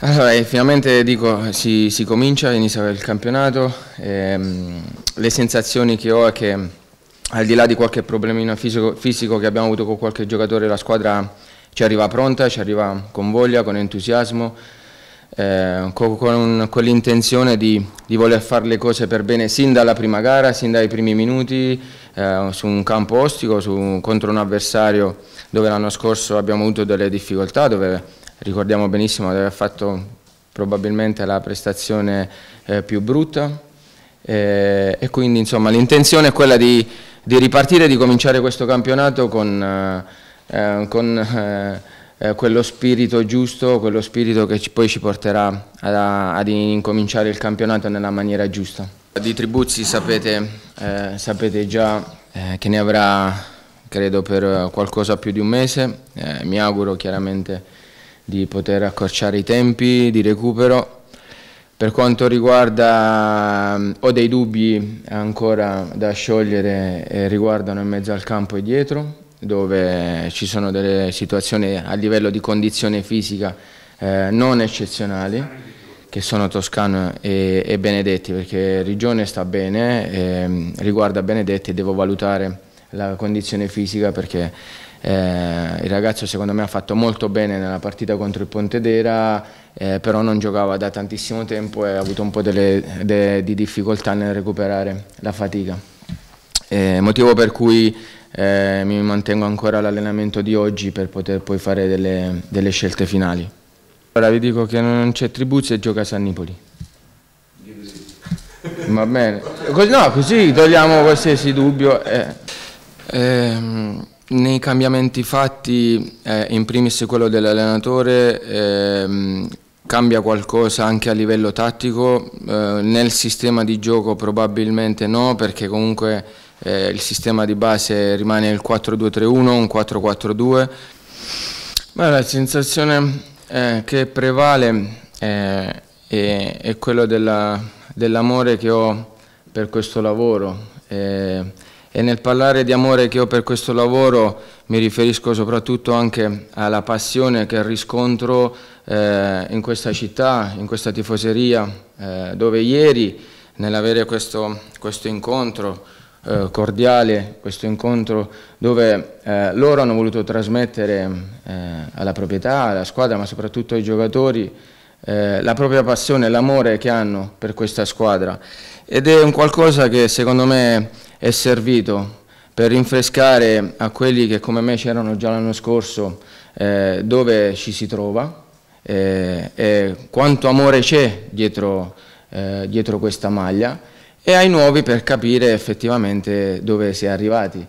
Allora, eh, finalmente dico, si, si, comincia, inizia il campionato, ehm, le sensazioni che ho è che al di là di qualche problemino fisico, fisico che abbiamo avuto con qualche giocatore, la squadra ci arriva pronta, ci arriva con voglia, con entusiasmo, eh, con, con, con l'intenzione di, di, voler fare le cose per bene sin dalla prima gara, sin dai primi minuti, eh, su un campo ostico, su, contro un avversario dove l'anno scorso abbiamo avuto delle difficoltà, dove ricordiamo benissimo di aver fatto probabilmente la prestazione eh, più brutta eh, e quindi insomma l'intenzione è quella di, di ripartire di cominciare questo campionato con, eh, eh con eh, eh, quello spirito giusto, quello spirito che ci, poi ci porterà ad, ad, incominciare il campionato nella maniera giusta. Di Tribuzzi sapete, sapete già che ne avrà credo per qualcosa più di un mese, mi auguro chiaramente di poter accorciare i tempi di recupero. Per quanto riguarda, ho dei dubbi ancora da sciogliere eh, riguardano in mezzo al campo e dietro, dove ci sono delle situazioni a livello di condizione fisica eh, non eccezionali, che sono Toscano e, e Benedetti, perché Rigione sta bene, eh, riguarda Benedetti e devo valutare la condizione fisica perché eh, il ragazzo secondo me ha fatto molto bene nella partita contro il Pontedera, eh, però non giocava da tantissimo tempo e ha avuto un po' delle, de, di difficoltà nel recuperare la fatica. Eh, motivo per cui eh, mi mantengo ancora all'allenamento di oggi per poter poi fare delle, delle scelte finali. Allora vi dico che non c'è Tribuzzi e gioca San Nipoli. Va bene, no, così togliamo qualsiasi dubbio. Eh. Eh, nei cambiamenti fatti, eh, in primis quello dell'allenatore, eh, cambia qualcosa anche a livello tattico, eh, nel sistema di gioco probabilmente no, perché comunque eh, il sistema di base rimane il 4-2-3-1, un 4-4-2. Ma la sensazione eh, che prevale è, è quella dell'amore che ho per questo lavoro e nel parlare di amore che ho per questo lavoro mi riferisco soprattutto anche alla passione che riscontro eh, in questa città, in questa tifoseria, eh, dove ieri nell'avere questo, questo, incontro eh, cordiale, questo incontro dove eh, loro hanno voluto trasmettere eh, alla proprietà, alla squadra, ma soprattutto ai giocatori, eh, la propria passione, l'amore che hanno per questa squadra ed è un qualcosa che secondo me è servito per rinfrescare a quelli che come me c'erano già l'anno scorso eh, dove ci si trova eh, e quanto amore c'è dietro, eh, dietro questa maglia e ai nuovi per capire effettivamente dove si è arrivati.